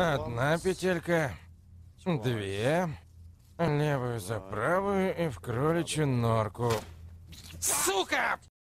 Одна петелька, две, левую за правую и в кроличью норку. Сука!